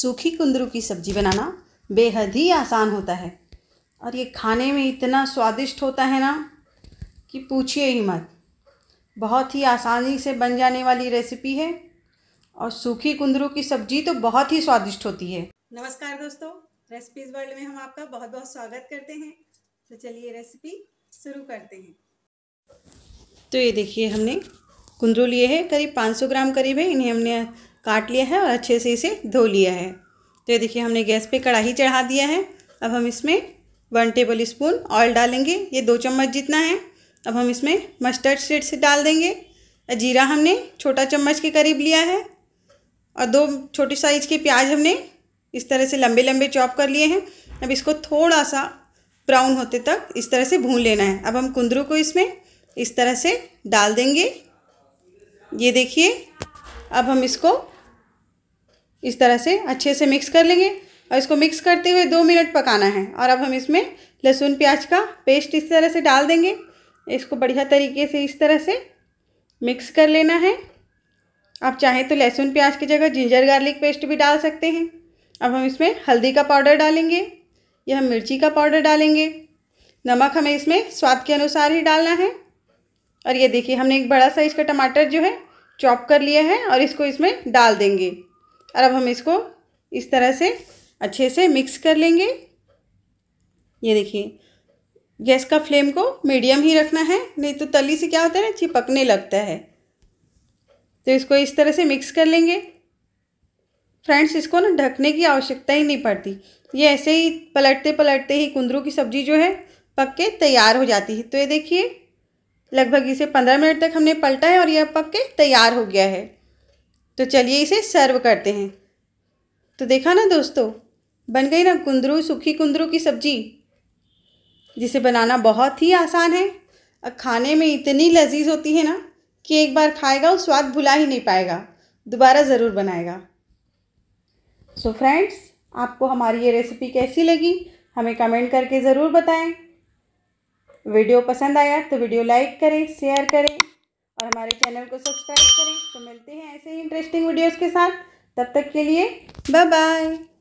सूखी कुंदरू की सब्ज़ी बनाना बेहद ही आसान होता है और ये खाने में इतना स्वादिष्ट होता है ना कि पूछिए ही मत बहुत ही आसानी से बन जाने वाली रेसिपी है और सूखी कुंदरू की सब्जी तो बहुत ही स्वादिष्ट होती है नमस्कार दोस्तों रेसिपीज़ वर्ल्ड में हम आपका बहुत बहुत स्वागत करते हैं तो चलिए रेसिपी शुरू करते हैं तो ये देखिए हमने कुंदरू लिए हैं करीब 500 ग्राम करीब है इन्हें हमने काट लिया है और अच्छे से इसे धो लिया है तो ये देखिए हमने गैस पे कढ़ाई चढ़ा दिया है अब हम इसमें वन टेबल स्पून ऑयल डालेंगे ये दो चम्मच जितना है अब हम इसमें मस्टर्ड सीड्स डाल देंगे जीरा हमने छोटा चम्मच के करीब लिया है और दो छोटे साइज के प्याज हमने इस तरह से लंबे लंबे चॉप कर लिए हैं अब इसको थोड़ा सा ब्राउन होते तक इस तरह से भून लेना है अब हम कुंदरू को इसमें इस तरह से डाल देंगे ये देखिए अब हम इसको इस तरह से अच्छे से मिक्स कर लेंगे और इसको मिक्स करते हुए दो मिनट पकाना है और अब हम इसमें लहसुन प्याज का पेस्ट इस तरह से डाल देंगे इसको बढ़िया तरीके से इस तरह से मिक्स कर लेना है आप चाहें तो लहसुन प्याज की जगह जिंजर गार्लिक पेस्ट भी डाल सकते हैं अब हम इसमें हल्दी का पाउडर डालेंगे या हम मिर्ची का पाउडर डालेंगे नमक हमें इसमें स्वाद के अनुसार ही डालना है और ये देखिए हमने एक बड़ा साइज़ का टमाटर जो है चॉप कर लिया है और इसको इसमें डाल देंगे और अब हम इसको इस तरह से अच्छे से मिक्स कर लेंगे ये देखिए गैस का फ्लेम को मीडियम ही रखना है नहीं तो तली से क्या होता है चिपकने लगता है तो इसको इस तरह से मिक्स कर लेंगे फ्रेंड्स इसको ना ढकने की आवश्यकता ही नहीं पड़ती ये ऐसे ही पलटते पलटते ही कुंदरू की सब्ज़ी जो है पक के तैयार हो जाती है तो ये देखिए लगभग इसे पंद्रह मिनट तक हमने पलटा है और यह पक के तैयार हो गया है तो चलिए इसे सर्व करते हैं तो देखा ना दोस्तों बन गई ना कुंदरू सूखी कुंदरू की सब्जी जिसे बनाना बहुत ही आसान है और खाने में इतनी लजीज होती है ना कि एक बार खाएगा वो स्वाद भुला ही नहीं पाएगा दोबारा ज़रूर बनाएगा सो so फ्रेंड्स आपको हमारी ये रेसिपी कैसी लगी हमें कमेंट करके ज़रूर बताएं वीडियो पसंद आया तो वीडियो लाइक करें शेयर करें और हमारे चैनल को सब्सक्राइब करें तो मिलते हैं ऐसे ही इंटरेस्टिंग वीडियोज़ के साथ तब तक के लिए बाय बाय